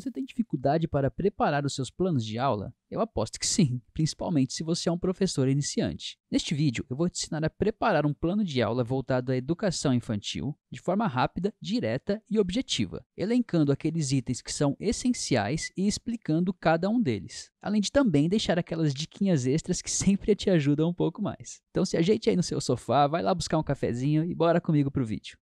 Você tem dificuldade para preparar os seus planos de aula? Eu aposto que sim, principalmente se você é um professor iniciante. Neste vídeo, eu vou te ensinar a preparar um plano de aula voltado à educação infantil de forma rápida, direta e objetiva, elencando aqueles itens que são essenciais e explicando cada um deles. Além de também deixar aquelas diquinhas extras que sempre te ajudam um pouco mais. Então se ajeite aí no seu sofá, vai lá buscar um cafezinho e bora comigo pro vídeo.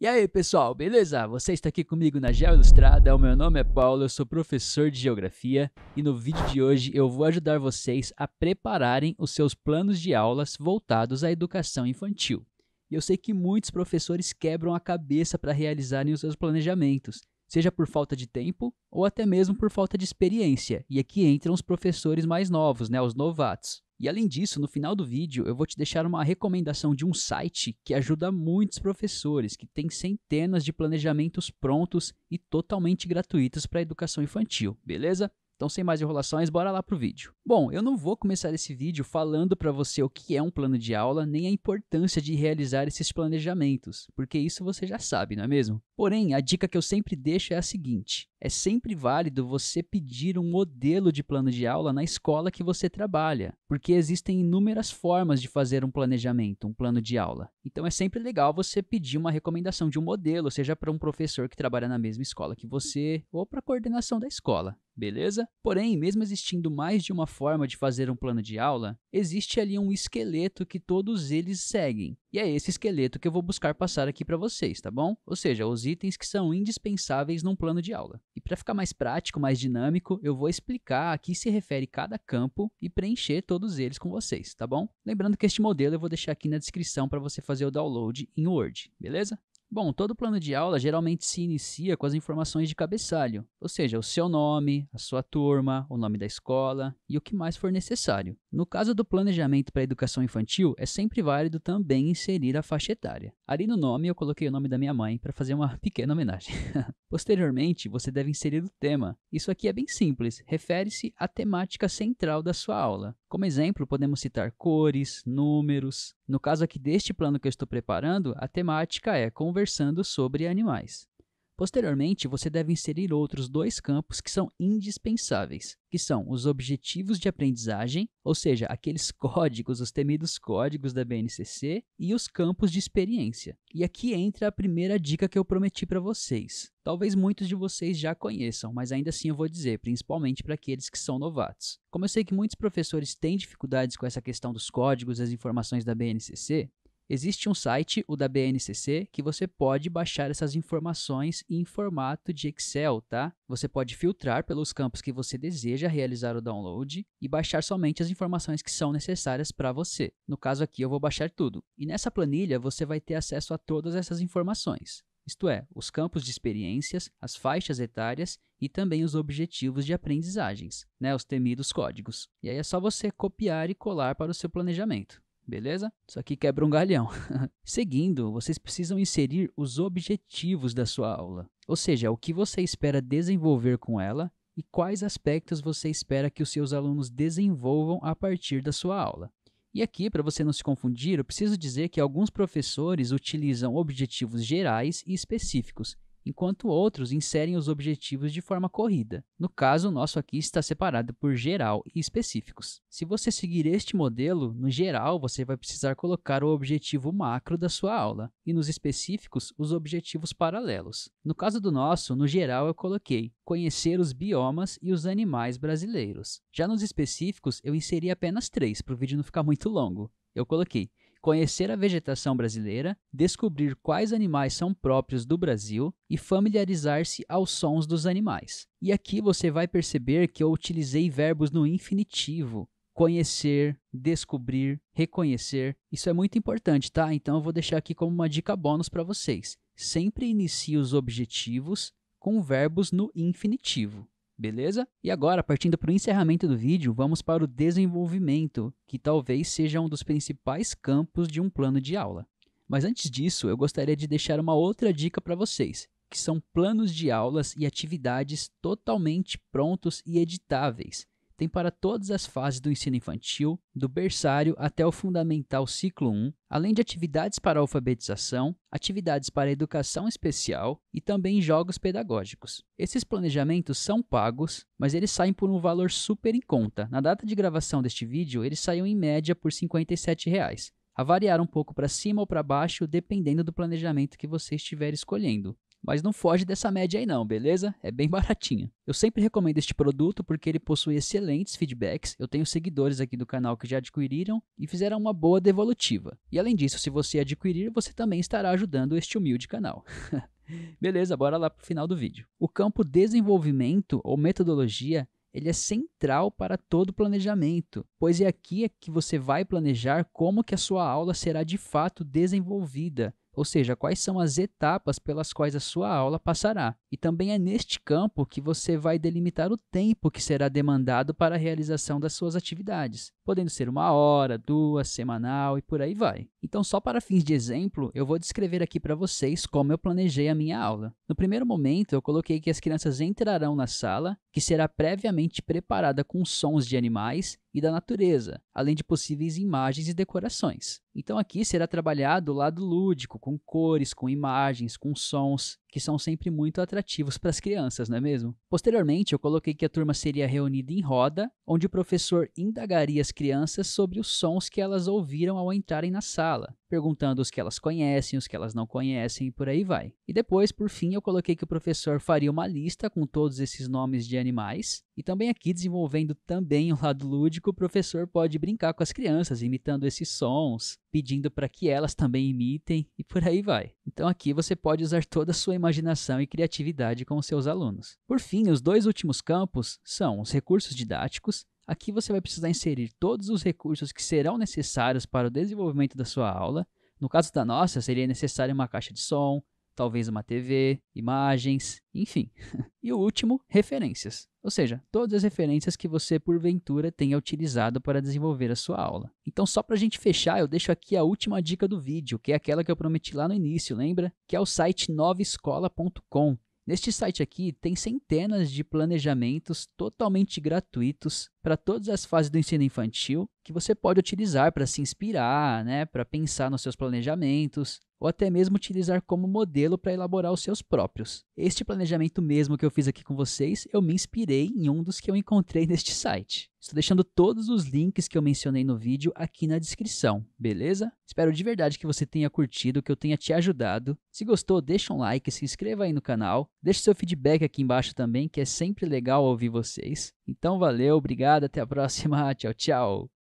E aí, pessoal, beleza? Você está aqui comigo na Geo Ilustrada. O meu nome é Paulo, eu sou professor de geografia e no vídeo de hoje eu vou ajudar vocês a prepararem os seus planos de aulas voltados à educação infantil. E eu sei que muitos professores quebram a cabeça para realizarem os seus planejamentos, seja por falta de tempo ou até mesmo por falta de experiência. E aqui entram os professores mais novos, né, os novatos. E além disso, no final do vídeo eu vou te deixar uma recomendação de um site que ajuda muitos professores, que tem centenas de planejamentos prontos e totalmente gratuitos para a educação infantil, beleza? Então, sem mais enrolações, bora lá pro vídeo. Bom, eu não vou começar esse vídeo falando para você o que é um plano de aula nem a importância de realizar esses planejamentos, porque isso você já sabe, não é mesmo? Porém, a dica que eu sempre deixo é a seguinte: é sempre válido você pedir um modelo de plano de aula na escola que você trabalha, porque existem inúmeras formas de fazer um planejamento, um plano de aula. Então é sempre legal você pedir uma recomendação de um modelo, seja para um professor que trabalha na mesma escola que você ou para a coordenação da escola, beleza? Porém, mesmo existindo mais de uma forma de fazer um plano de aula, existe ali um esqueleto que todos eles seguem. E é esse esqueleto que eu vou buscar passar aqui para vocês, tá bom? Ou seja, os itens que são indispensáveis num plano de aula. E para ficar mais prático, mais dinâmico, eu vou explicar a que se refere cada campo e preencher todos eles com vocês, tá bom? Lembrando que este modelo eu vou deixar aqui na descrição para você fazer o download em Word, beleza? Bom, todo plano de aula geralmente se inicia com as informações de cabeçalho, ou seja, o seu nome, a sua turma, o nome da escola e o que mais for necessário. No caso do planejamento para a educação infantil, é sempre válido também inserir a faixa etária. Ali no nome eu coloquei o nome da minha mãe para fazer uma pequena homenagem. Posteriormente, você deve inserir o tema. Isso aqui é bem simples, refere-se à temática central da sua aula. Como exemplo, podemos citar cores, números, no caso aqui deste plano que eu estou preparando, a temática é conversando sobre animais. Posteriormente, você deve inserir outros dois campos que são indispensáveis, que são os objetivos de aprendizagem, ou seja, aqueles códigos, os temidos códigos da BNCC, e os campos de experiência. E aqui entra a primeira dica que eu prometi para vocês. Talvez muitos de vocês já conheçam, mas ainda assim eu vou dizer, principalmente para aqueles que são novatos. Como eu sei que muitos professores têm dificuldades com essa questão dos códigos, as informações da BNCC, Existe um site, o da BNCC, que você pode baixar essas informações em formato de Excel, tá? Você pode filtrar pelos campos que você deseja realizar o download e baixar somente as informações que são necessárias para você. No caso aqui, eu vou baixar tudo. E nessa planilha, você vai ter acesso a todas essas informações isto é, os campos de experiências, as faixas etárias e também os objetivos de aprendizagens, né, os temidos códigos. E aí é só você copiar e colar para o seu planejamento beleza? Isso aqui quebra um galhão. Seguindo, vocês precisam inserir os objetivos da sua aula, ou seja, o que você espera desenvolver com ela e quais aspectos você espera que os seus alunos desenvolvam a partir da sua aula. E aqui, para você não se confundir, eu preciso dizer que alguns professores utilizam objetivos gerais e específicos, enquanto outros inserem os objetivos de forma corrida. No caso, o nosso aqui está separado por geral e específicos. Se você seguir este modelo, no geral você vai precisar colocar o objetivo macro da sua aula e nos específicos os objetivos paralelos. No caso do nosso, no geral eu coloquei conhecer os biomas e os animais brasileiros. Já nos específicos, eu inseri apenas três para o vídeo não ficar muito longo. Eu coloquei conhecer a vegetação brasileira, descobrir quais animais são próprios do Brasil e familiarizar-se aos sons dos animais. E aqui você vai perceber que eu utilizei verbos no infinitivo. Conhecer, descobrir, reconhecer. Isso é muito importante, tá? Então eu vou deixar aqui como uma dica bônus para vocês. Sempre inicie os objetivos com verbos no infinitivo beleza? E agora, partindo para o encerramento do vídeo, vamos para o desenvolvimento, que talvez seja um dos principais campos de um plano de aula. Mas antes disso, eu gostaria de deixar uma outra dica para vocês, que são planos de aulas e atividades totalmente prontos e editáveis tem para todas as fases do ensino infantil, do berçário até o fundamental ciclo 1, além de atividades para alfabetização, atividades para educação especial e também jogos pedagógicos. Esses planejamentos são pagos, mas eles saem por um valor super em conta. Na data de gravação deste vídeo, eles saíram em média por R$ 57. Reais a variar um pouco para cima ou para baixo, dependendo do planejamento que você estiver escolhendo mas não foge dessa média aí não, beleza? É bem baratinha. Eu sempre recomendo este produto porque ele possui excelentes feedbacks, eu tenho seguidores aqui do canal que já adquiriram e fizeram uma boa devolutiva. E além disso, se você adquirir, você também estará ajudando este humilde canal. beleza, bora lá pro final do vídeo. O campo desenvolvimento ou metodologia ele é central para todo planejamento, pois é aqui é que você vai planejar como que a sua aula será de fato desenvolvida, ou seja, quais são as etapas pelas quais a sua aula passará. E também é neste campo que você vai delimitar o tempo que será demandado para a realização das suas atividades, podendo ser uma hora, duas, semanal e por aí vai. Então, só para fins de exemplo, eu vou descrever aqui para vocês como eu planejei a minha aula. No primeiro momento, eu coloquei que as crianças entrarão na sala, que será previamente preparada com sons de animais e da natureza, além de possíveis imagens e decorações. Então, aqui será trabalhado o lado lúdico, com cores, com imagens, com sons, que são sempre muito atrativos para as crianças, não é mesmo? Posteriormente, eu coloquei que a turma seria reunida em roda, onde o professor indagaria as crianças sobre os sons que elas ouviram ao entrarem na sala, perguntando os que elas conhecem, os que elas não conhecem e por aí vai. E depois, por fim, eu coloquei que o professor faria uma lista com todos esses nomes de animais, e também aqui desenvolvendo também o lado lúdico, o professor pode brincar com as crianças imitando esses sons, pedindo para que elas também imitem e por aí vai. Então aqui você pode usar toda a sua imaginação e criatividade com os seus alunos. Por fim, os dois últimos campos são os recursos didáticos. Aqui você vai precisar inserir todos os recursos que serão necessários para o desenvolvimento da sua aula. No caso da nossa, seria necessário uma caixa de som, talvez uma TV, imagens, enfim. E o último, referências. Ou seja, todas as referências que você porventura tenha utilizado para desenvolver a sua aula. Então, só para a gente fechar, eu deixo aqui a última dica do vídeo, que é aquela que eu prometi lá no início, lembra? Que é o site novaescola.com. Neste site aqui tem centenas de planejamentos totalmente gratuitos para todas as fases do ensino infantil que você pode utilizar para se inspirar, né, para pensar nos seus planejamentos, ou até mesmo utilizar como modelo para elaborar os seus próprios. Este planejamento mesmo que eu fiz aqui com vocês, eu me inspirei em um dos que eu encontrei neste site. Estou deixando todos os links que eu mencionei no vídeo aqui na descrição, beleza? Espero de verdade que você tenha curtido, que eu tenha te ajudado. Se gostou, deixa um like, se inscreva aí no canal, deixe seu feedback aqui embaixo também, que é sempre legal ouvir vocês. Então valeu, obrigado, até a próxima, tchau, tchau!